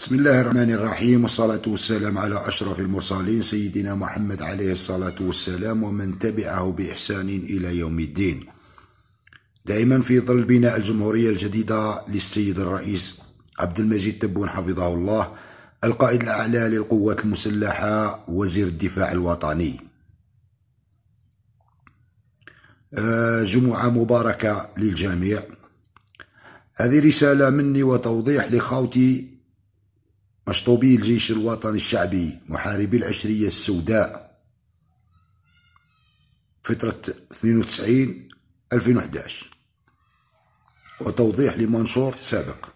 بسم الله الرحمن الرحيم والصلاة والسلام على أشرف المرسلين سيدنا محمد عليه الصلاة والسلام ومن تبعه بإحسان إلى يوم الدين دائما في ظل بناء الجمهورية الجديدة للسيد الرئيس عبد المجيد تبون حفظه الله القائد الأعلى للقوات المسلحة وزير الدفاع الوطني آه، جمعة مباركة للجميع هذه رسالة مني وتوضيح لخوتي مشطوبي الجيش الوطني الشعبي محاربي العشرية السوداء فترة 92 2011 وتوضيح لمنشور سابق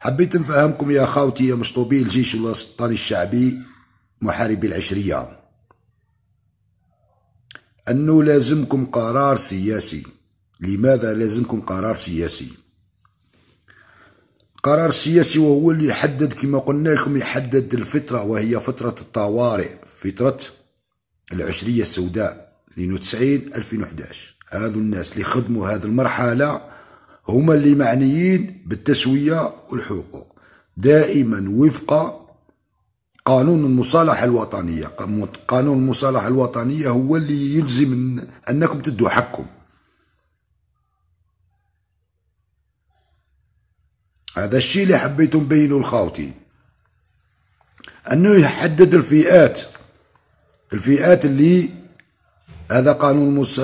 حبيت نفهمكم يا خاوتي يا مشطوبي الجيش الوطني الشعبي محاربي العشرية أنه لازمكم قرار سياسي لماذا لازمكم قرار سياسي قرار سياسي وهو اللي يحدد كما قلنا لكم يحدد الفترة وهي فترة الطوارئ فترة العشرية السوداء 92 2011 هذو الناس اللي خدموا هذه المرحلة هما اللي معنيين بالتسوية والحقوق دائما وفق قانون المصالحة الوطنية قانون المصالحة الوطنية هو اللي يلزم أنكم تدوا حقكم هذا الشيء اللي حبيت نبينه لخاوتي انه يحدد الفئات الفئات اللي هذا قانون المس...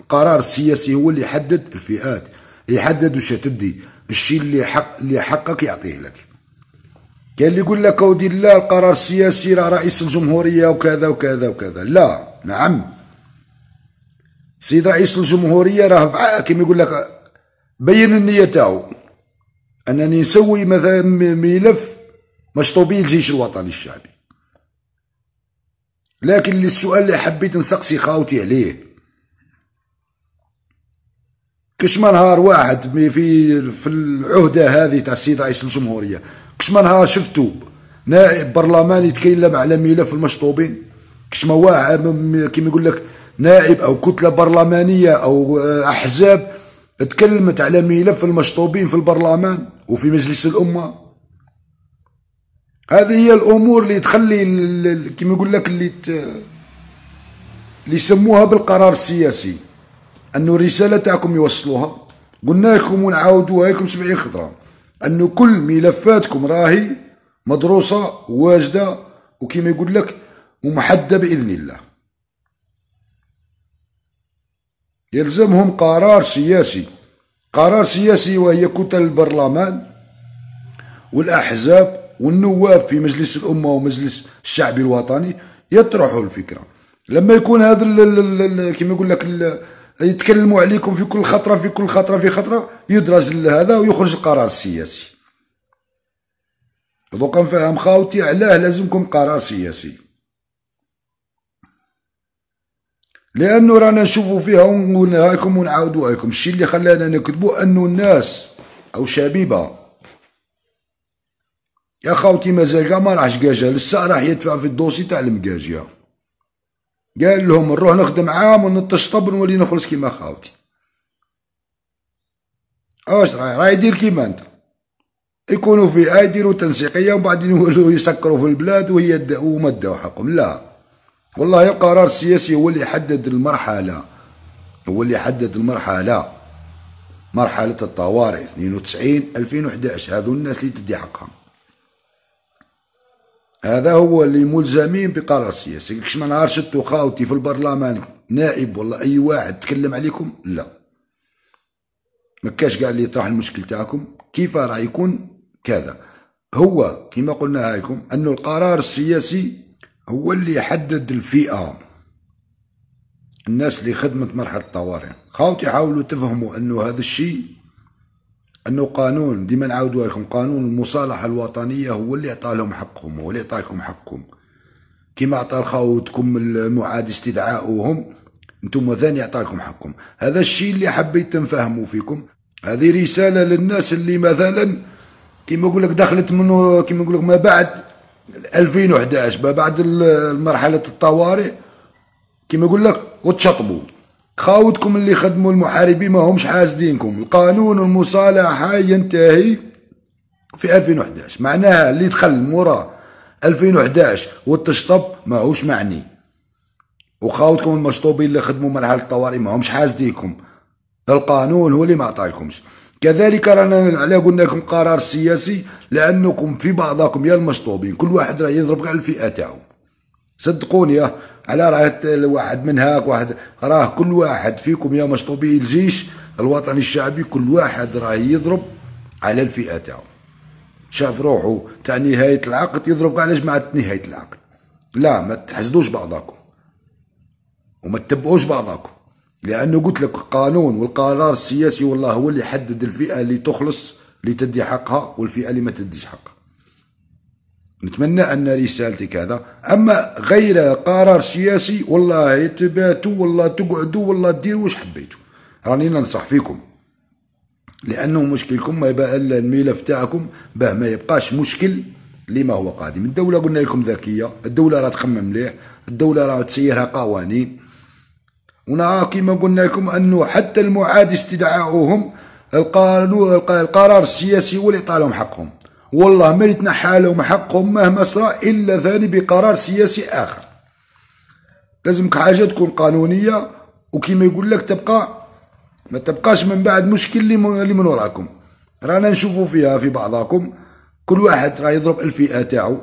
القرار السياسي هو اللي يحدد الفئات يحدد واش تدي الشيء اللي حق اللي حقك يعطيه لك كان اللي يقول لك اودي لا القرار السياسي راه رئيس الجمهوريه وكذا وكذا وكذا لا نعم سيد رئيس الجمهوريه راه كيما يقول لك بين النية تاعو أنني نسوي مثلا ملف مشطوبين الجيش الوطني الشعبي لكن للسؤال اللي حبيت نسقسي خاوتي عليه كشما نهار واحد في في العهده هذه تاع السيد رئيس الجمهوريه كشما نهار شفتو نائب برلماني يتكلم على ملف المشطوبين كشما واحد كيما يقول لك نائب او كتله برلمانيه او آه، احزاب تكلمت على ملف المشطوبين في البرلمان وفي مجلس الأمة هذه هي الأمور اللي تخلي كما يقول لك اللي ت... اللي يسموها بالقرار السياسي أنه الرسالة تاعكم يوصلوها قلنا لكم ونعاودوها لكم سبعين خطرة أنه كل ملفاتكم راهي مدروسة واجدة وكما يقول لك ومحدة بإذن الله يلزمهم قرار سياسي قرار سياسي وهي كتل البرلمان والأحزاب والنواب في مجلس الأمة ومجلس الشعب الوطني يطرحوا الفكرة لما يكون هذا كما يقول لك يتكلموا عليكم في كل خطرة في كل خطرة في خطرة يدرج هذا ويخرج القرار السياسي دوكا فهم خاوتي علاه لازمكم قرار سياسي لانه رانا نشوفوا فيها ونقولها لكم ونعاودوها لكم الشيء اللي خلانا نكتبوا انه الناس او شبيبه يا خاوتي مازال ما راحش قاجه لسه راح يدفع في الدوسي تاع المقاجيه قال لهم نروح نخدم معاهم ونتشطب ونولي نخلص كيما خاوتي اش راي راي يدير كيما انت يكونوا في يديروا تنسيقيه وبعدين يولوا يسكروا في البلاد وهي وما داو حقهم لا والله القرار السياسي هو اللي يحدد المرحله هو اللي يحدد المرحله مرحله الطوارئ 92 2011 هذو الناس اللي تدي حقها هذا هو اللي ملزمين بقرار سياسي كش ما نعرفش خاوتي في البرلمان نائب ولا اي واحد تكلم عليكم لا ما كاش قال لي طرح المشكل تاعكم كيف راح يكون كذا هو كما قلنا لكم انه القرار السياسي هو اللي يحدد الفئة الناس اللي خدمت مرحلة الطوارئ خاوتي حاولوا تفهموا انه هذا الشيء انه قانون ديما نعاودوا لكم قانون المصالحة الوطنية هو اللي عطى لهم حقهم هو اللي عطاكم حقكم كما عطى لخاوتكم المعاد استدعاؤهم انتم ثاني عطاكم حقكم هذا الشيء اللي حبيت نفهموا فيكم هذه رسالة للناس اللي مثلا كما نقول لك دخلت منه كما نقول لك ما بعد 2011 بعد مرحله الطوارئ كما يقول لك وتشطبوا خاوتكم اللي خدموا المحاربين ما همش حاسدينكم القانون المصالحه ينتهي في 2011 معناها اللي دخل مورا 2011 والتشطب ماهوش معني وخاوتكم المشطوبين اللي خدموا مرحله الطوارئ ما همش حاسدينكم القانون هو اللي ما عطاكمش كذلك رانا على قلنا لكم قرار سياسي لانكم في بعضكم يا المشطوبين كل واحد راه يضرب على الفئه تاعو صدقوني على راه واحد من هاك واحد راه كل واحد فيكم يا مشطوبي الجيش الوطني الشعبي كل واحد راه يضرب على الفئه تاعو شاف روحه تاع نهايه العقد يضرب على جماعه نهايه العقد لا ما تحسدوش بعضاكم وما تتبعوش بعضاكم لانه قلت لك القانون والقرار السياسي والله هو اللي يحدد الفئه اللي تخلص اللي تدي حقها والفئه اللي ما تديش حقها نتمنى ان رسالتي كذا اما غير قرار سياسي والله تباتوا والله تقعدوا والله ديروا واش حبيتوا راني ننصح فيكم لانه مشكلكم ما يبقى الملف تاعكم باه ما يبقاش مشكل لما هو قادم الدوله قلنا لكم ذكيه الدوله راه تخمم مليح الدوله راه تسيرها قوانين هنا كما قلنا لكم أنه حتى المعادي استدعاؤهم القرار السياسي هو اللي لهم حقهم والله ما يتنحى لهم حقهم مهما صرا إلا ثاني بقرار سياسي آخر لازمك حاجة تكون قانونية وكما يقول لك تبقى ما تبقاش من بعد مشكل اللي من وراكم رانا نشوفوا فيها في بعضاكم كل واحد راه يضرب الفئه تاعو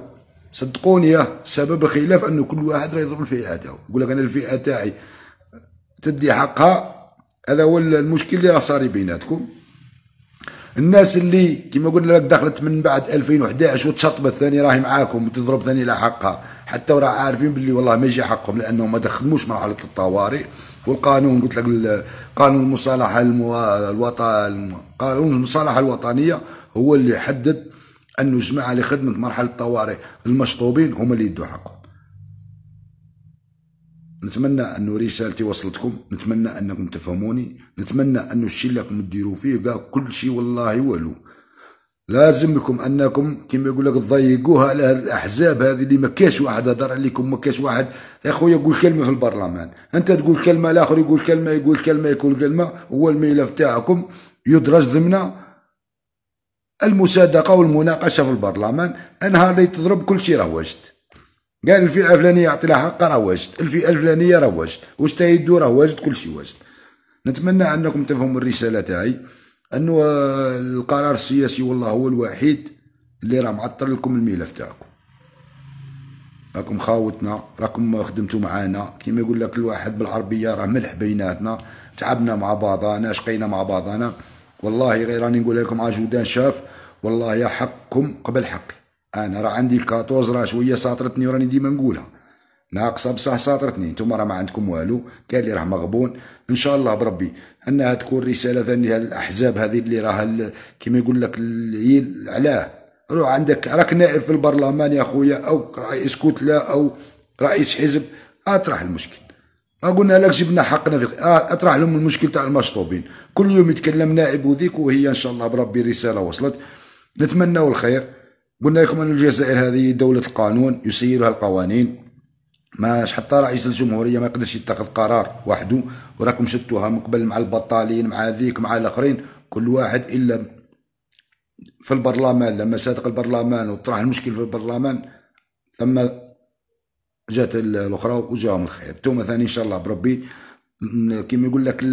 صدقوني سبب الخلاف انه كل واحد راه يضرب الفئه تاعو يقول لك انا الفئه تاعي تدي حقها هذا هو المشكل اللي راه صاري بيناتكم الناس اللي كما قلنا لك دخلت من بعد 2011 وتشطبت ثاني راهي معاكم وتضرب ثاني لا حقها حتى وراه عارفين باللي والله ما يجي حقهم لانهم ما دخلوش مرحله الطوارئ والقانون قلت لك قانون المصالحه المو... الوطن قانون المصالحه الوطنيه هو اللي حدد انه الجماعه اللي خدمت مرحله الطوارئ المشطوبين هما اللي يدوا حقهم نتمنى أن رسالتي وصلتكم نتمنى أنكم تفهموني نتمنى أن الشيء اللي راكم ديروا فيه كاع كل شيء والله والو لازمكم انكم كما يقول لك تضيقوها على هذه الاحزاب هذه اللي ما كاش واحد هضر عليكم ما كاش واحد يا خويا قول كلمه في البرلمان انت تقول كلمه الاخر يقول كلمه يقول كلمه يقول كلمه هو الملف تاعكم يدرج ضمن المصادقه والمناقشه في البرلمان انها اللي تضرب كل شيء راه واجد قال الفئه الفلانيه يعطي لها حقها راه واجد الفئه الفلانيه راه واجد واش تا يدو راه واجد كلشي واجد نتمنى انكم تفهموا الرساله تاعي انه القرار السياسي والله هو الوحيد اللي راه معطل لكم الملف تاعكم راكم خاوتنا راكم خدمتوا معانا كيما يقول لك الواحد بالعربيه راه ملح بيناتنا تعبنا مع بعضنا شقينا مع بعضنا والله غير راني نقول لكم عجودان شاف والله يا حقكم قبل حقي انا راه عندي الكاتوز راه شويه ساطرتني وراني ديما نقولها ناقصه بصح ساطرتني انتم راه ما عندكم والو قال اللي راه مغبون ان شاء الله بربي انها تكون رساله ثانيه الاحزاب هذه اللي راه كيما يقول لك علاه روح عندك راك نائب في البرلمان يا خويا او رئيس كتله او رئيس حزب اطرح المشكل ما قلنا لك جبنا حقنا في آه، اطرح لهم المشكل تاع المشطوبين كل يوم يتكلم نائب وذيك وهي ان شاء الله بربي رساله وصلت نتمنوا الخير قلنا لكم أن الجزائر هذه دولة القانون يسيرها القوانين ما حتى رئيس الجمهوريه ما يقدرش يتخذ قرار وحده وراكم شفتوها من قبل مع البطالين مع ذيك مع الاخرين كل واحد الا في البرلمان لما صادق البرلمان وطرح المشكل في البرلمان ثم جات الاخرى وجاهم الخير توما ثاني ان شاء الله بربي كيما يقول لك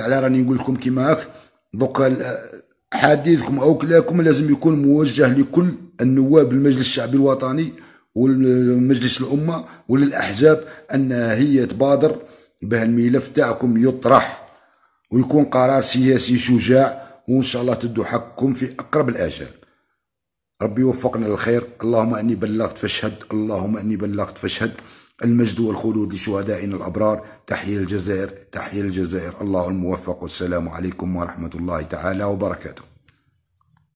على راني نقول لكم كيما هاك دوكا حديثكم أو كلاكم لازم يكون موجه لكل النواب المجلس الشعبي الوطني والمجلس الأمة وللأحزاب أن هي تبادر به الملف تاعكم يطرح ويكون قرار سياسي شجاع وإن شاء الله تدوا حقكم في أقرب الآجال ربي يوفقنا للخير اللهم أني بلغت فاشهد اللهم أني بلغت فاشهد المجد والخلود لشهدائنا الأبرار تحية الجزائر تحية الجزائر الله الموفق والسلام عليكم ورحمة الله تعالى وبركاته